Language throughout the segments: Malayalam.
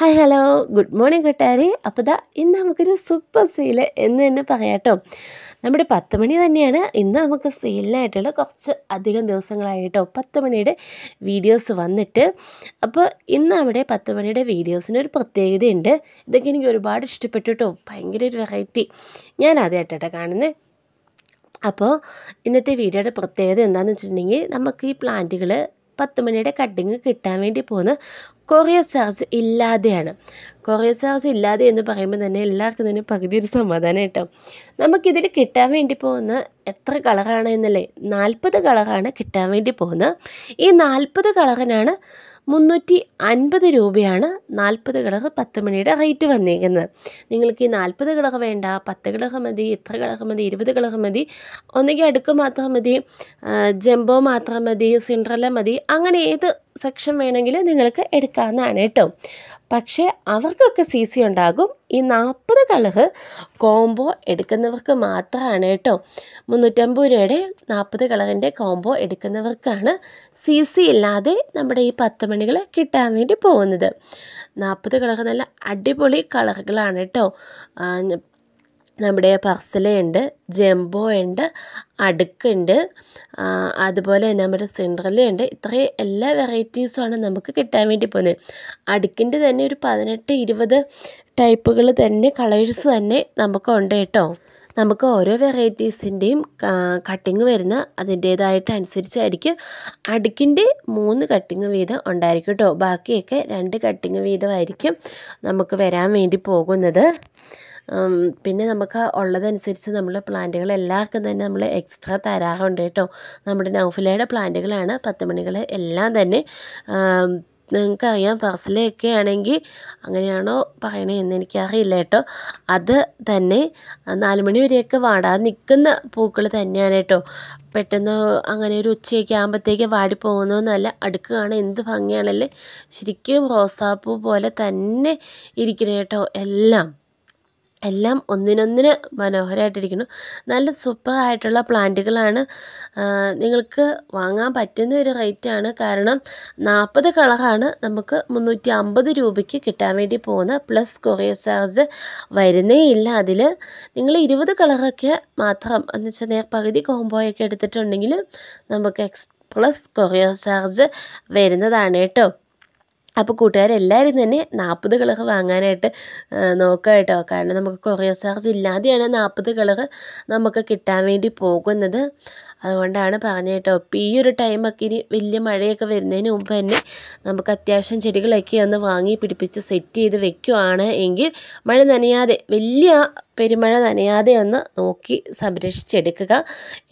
ഹായ് ഹലോ ഗുഡ് മോർണിംഗ് കൂട്ടുകാരി അപ്പോൾ ദാ ഇന്ന് നമുക്കൊരു സൂപ്പർ സെയിൽ എന്ന് തന്നെ പറയാട്ടോ നമ്മുടെ പത്ത് മണി തന്നെയാണ് ഇന്ന് നമുക്ക് സെയിലിനായിട്ടുള്ള കുറച്ച് അധികം ദിവസങ്ങളായിട്ടോ പത്ത് മണിയുടെ വീഡിയോസ് വന്നിട്ട് അപ്പോൾ ഇന്ന് അവിടെ പത്ത് മണിയുടെ വീഡിയോസിന് ഒരു പ്രത്യേകതയുണ്ട് ഇതൊക്കെ എനിക്ക് ഒരുപാട് ഇഷ്ടപ്പെട്ടു കേട്ടോ ഭയങ്കര ഒരു വെറൈറ്റി ഞാൻ ആദ്യമായിട്ടാണ് കാണുന്നത് അപ്പോൾ ഇന്നത്തെ വീഡിയോയുടെ പ്രത്യേകത എന്താണെന്ന് വെച്ചിട്ടുണ്ടെങ്കിൽ നമുക്ക് ഈ പ്ലാന്റുകൾ മണിയുടെ കട്ടിങ് കിട്ടാൻ വേണ്ടി പോകുന്ന കൊറിയർ ചാർജ് ഇല്ലാതെയാണ് കൊറിയർ ചാർജ് ഇല്ലാതെ എന്ന് പറയുമ്പോൾ തന്നെ എല്ലാവർക്കും തന്നെ പകുതി ഒരു സമാധാനം കേട്ടോ നമുക്കിതിൽ കിട്ടാൻ വേണ്ടി പോകുന്ന എത്ര കളറാണ് എന്നല്ലേ നാൽപ്പത് കളറാണ് കിട്ടാൻ വേണ്ടി പോകുന്നത് ഈ നാൽപ്പത് കളറിനാണ് മുന്നൂറ്റി അൻപത് രൂപയാണ് നാൽപ്പത് കിടക്ക് പത്ത് മണിയുടെ റേറ്റ് വന്നേക്കുന്നത് നിങ്ങൾക്ക് ഈ നാൽപ്പത് കിടക്ക് വേണ്ട പത്ത് കിടക്ക് മതി ഇത്ര കിടക്ക് മതി ഇരുപത് കിടക്ക് മതി ഒന്നുകിൽ അടുക്ക് മാത്രം മതി ജംബോ മാത്രം മതി സിൻഡ്രല മതി അങ്ങനെ ഏത് സെക്ഷൻ വേണമെങ്കിലും നിങ്ങൾക്ക് എടുക്കാവുന്നതാണ് കേട്ടോ പക്ഷേ അവർക്കൊക്കെ സി സി ഉണ്ടാകും ഈ നാൽപ്പത് കളഹ് കോംബോ എടുക്കുന്നവർക്ക് മാത്രമാണ് കേട്ടോ മുന്നൂറ്റമ്പത് രൂപയുടെ നാൽപ്പത് കളറിൻ്റെ കോംബോ എടുക്കുന്നവർക്കാണ് സി സി ഇല്ലാതെ നമ്മുടെ ഈ പത്ത് മണികൾ കിട്ടാൻ വേണ്ടി പോകുന്നത് നാൽപ്പത് കളർ നല്ല അടിപൊളി കളറുകളാണ് കേട്ടോ നമ്മുടെ പർസലയുണ്ട് ജംബോ ഉണ്ട് അടുക്കുണ്ട് അതുപോലെ തന്നെ നമ്മുടെ സിൻഡ്രലയുണ്ട് ഇത്രയും എല്ലാ വെറൈറ്റീസുമാണ് നമുക്ക് കിട്ടാൻ വേണ്ടി പോകുന്നത് അടുക്കിൻ്റെ തന്നെ ഒരു പതിനെട്ട് ഇരുപത് ടൈപ്പുകൾ തന്നെ കളേഴ്സ് തന്നെ നമുക്കുണ്ട് കേട്ടോ നമുക്ക് ഓരോ വെറൈറ്റീസിൻ്റെയും കട്ടിങ് വരുന്ന അതിൻ്റേതായിട്ട് അനുസരിച്ചായിരിക്കും അടുക്കിൻ്റെ മൂന്ന് കട്ടിങ് വീതം ഉണ്ടായിരിക്കും കേട്ടോ ബാക്കിയൊക്കെ രണ്ട് കട്ടിങ് വീതമായിരിക്കും നമുക്ക് വരാൻ വേണ്ടി പോകുന്നത് പിന്നെ നമുക്ക് ഉള്ളതനുസരിച്ച് നമ്മൾ പ്ലാന്റുകൾ എല്ലാവർക്കും തന്നെ നമ്മൾ എക്സ്ട്രാ തരാറുണ്ട് കേട്ടോ നമ്മുടെ നൗഫിലയുടെ പ്ലാന്റുകളാണ് പത്ത് മണികൾ എല്ലാം തന്നെ നിങ്ങൾക്കറിയാം പാർസലൊക്കെ ആണെങ്കിൽ അങ്ങനെയാണോ പറയണേ എന്ന് എനിക്കറിയില്ല കേട്ടോ അത് തന്നെ നാലുമണി വരെയൊക്കെ വാടാ നിൽക്കുന്ന പൂക്കൾ തന്നെയാണ് കേട്ടോ പെട്ടെന്ന് അങ്ങനെ ഒരു ഉച്ചയൊക്കെ ആകുമ്പോഴത്തേക്ക് വാടി പോകുന്നതെന്നല്ല അടുക്കുകയാണ് എന്ത് ഭംഗിയാണല്ലേ ശരിക്കും റോസാപ്പൂ പോലെ തന്നെ ഇരിക്കണേട്ടോ എല്ലാം എല്ലാം ഒന്നിനൊന്നിന് മനോഹരമായിട്ടിരിക്കുന്നു നല്ല സൂപ്പറായിട്ടുള്ള പ്ലാന്റുകളാണ് നിങ്ങൾക്ക് വാങ്ങാൻ പറ്റുന്ന ഒരു റേറ്റാണ് കാരണം നാൽപ്പത് കളറാണ് നമുക്ക് മുന്നൂറ്റി അമ്പത് രൂപയ്ക്ക് കിട്ടാൻ വേണ്ടി പോകുന്ന പ്ലസ് കൊറിയർ ചാർജ് വരുന്നേ ഇല്ല അതിൽ നിങ്ങൾ ഇരുപത് കളറൊക്കെ മാത്രം എന്ന് വെച്ചാൽ നേർ പകുതി കോംബോയൊക്കെ എടുത്തിട്ടുണ്ടെങ്കിൽ നമുക്ക് എക്സ് പ്ലസ് കൊറിയർ ചാർജ് വരുന്നതാണ് കേട്ടോ അപ്പോൾ കൂട്ടുകാരെല്ലാവരും തന്നെ നാൽപ്പത് കളർ വാങ്ങാനായിട്ട് നോക്കുക കേട്ടോ കാരണം നമുക്ക് കൊറിയർ ചാർജ് ഇല്ലാതെയാണ് നാൽപ്പത് കളർ നമുക്ക് കിട്ടാൻ വേണ്ടി പോകുന്നത് അതുകൊണ്ടാണ് പറഞ്ഞത് കേട്ടോ ഈ ഒരു ടൈമൊക്കെ ഇനി വലിയ മഴയൊക്കെ വരുന്നതിന് മുമ്പ് തന്നെ നമുക്ക് അത്യാവശ്യം ചെടികളൊക്കെ ഒന്ന് വാങ്ങി പിടിപ്പിച്ച് സെറ്റ് ചെയ്ത് വെക്കുവാണ് എങ്കിൽ മഴ നനയാതെ വലിയ പെരുമഴ നനയാതെ ഒന്ന് നോക്കി സംരക്ഷിച്ചെടുക്കുക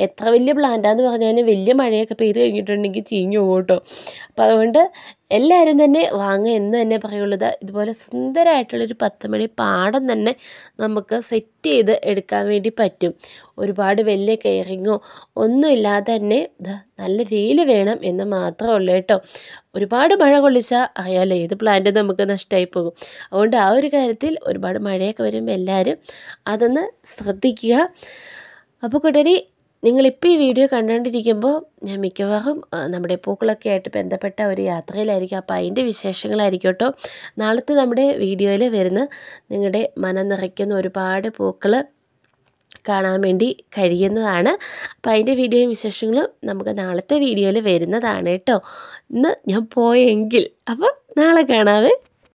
എത്ര വലിയ പ്ലാന്റാന്ന് പറഞ്ഞാൽ വലിയ മഴയൊക്കെ പെയ്ത് കഴിഞ്ഞിട്ടുണ്ടെങ്കിൽ ചീഞ്ഞു പോകും കേട്ടോ അപ്പോൾ അതുകൊണ്ട് എല്ലാവരും തന്നെ വാങ്ങുക എന്ന് തന്നെ പറയുള്ളത് ഇതുപോലെ സുന്ദരമായിട്ടുള്ളൊരു പത്ത് മണി പാടം തന്നെ നമുക്ക് സെറ്റ് സെറ്റ് ചെയ്ത് എടുക്കാൻ വേണ്ടി പറ്റും ഒരുപാട് വലിയ കെയറിങ്ങോ ഒന്നുമില്ലാതെ തന്നെ നല്ല വെയിൽ വേണം എന്ന് മാത്രമേ ഉള്ളൂ കേട്ടോ ഒരുപാട് മഴ കൊള്ളിച്ചാൽ അറിയാമല്ലോ ഏത് പ്ലാന്റ് നമുക്ക് നഷ്ടമായി പോകും അതുകൊണ്ട് ആ ഒരു കാര്യത്തിൽ ഒരുപാട് മഴയൊക്കെ വരുമ്പോൾ എല്ലാവരും അതൊന്ന് ശ്രദ്ധിക്കുക അപ്പോൾ കൂട്ടരി നിങ്ങളിപ്പോൾ ഈ വീഡിയോ കണ്ടുകൊണ്ടിരിക്കുമ്പോൾ ഞാൻ മിക്കവാറും നമ്മുടെ പൂക്കളൊക്കെ ആയിട്ട് ബന്ധപ്പെട്ട ഒരു യാത്രയിലായിരിക്കും അപ്പോൾ അതിൻ്റെ വിശേഷങ്ങളായിരിക്കും കേട്ടോ നാളത്തെ നമ്മുടെ വീഡിയോയിൽ വരുന്ന നിങ്ങളുടെ മനം നിറയ്ക്കുന്ന ഒരുപാട് പൂക്കൾ കാണാൻ വേണ്ടി കഴിയുന്നതാണ് അപ്പോൾ അതിൻ്റെ വീഡിയോയും വിശേഷങ്ങളും നമുക്ക് നാളത്തെ വീഡിയോയിൽ വരുന്നതാണ് കേട്ടോ ഇന്ന് ഞാൻ പോയെങ്കിൽ അപ്പോൾ നാളെ കാണാവേ